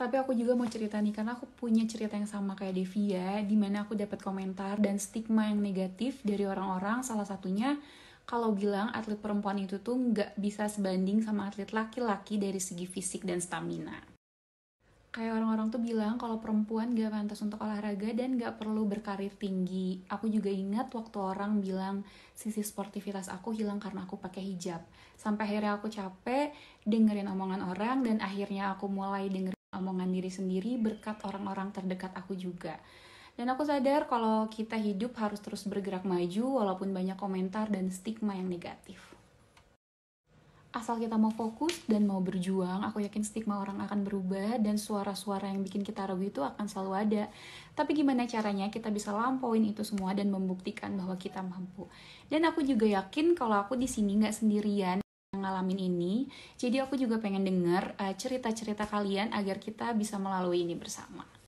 tapi aku juga mau cerita nih karena aku punya cerita yang sama kayak Devia ya, di mana aku dapat komentar dan stigma yang negatif dari orang-orang salah satunya kalau bilang atlet perempuan itu tuh nggak bisa sebanding sama atlet laki-laki dari segi fisik dan stamina. Kayak orang-orang tuh bilang kalau perempuan gak pantas untuk olahraga dan gak perlu berkarir tinggi. Aku juga ingat waktu orang bilang sisi sportivitas aku hilang karena aku pakai hijab. Sampai akhirnya aku capek dengerin omongan orang dan akhirnya aku mulai dengerin omongan diri sendiri berkat orang-orang terdekat aku juga. Dan aku sadar kalau kita hidup harus terus bergerak maju walaupun banyak komentar dan stigma yang negatif. Asal kita mau fokus dan mau berjuang, aku yakin stigma orang akan berubah dan suara-suara yang bikin kita ragu itu akan selalu ada. Tapi gimana caranya kita bisa lampauin itu semua dan membuktikan bahwa kita mampu. Dan aku juga yakin kalau aku di sini nggak sendirian ngalamin ini. Jadi aku juga pengen denger eh, cerita-cerita uh, cerita -cerita kalian agar kita bisa melalui ini bersama.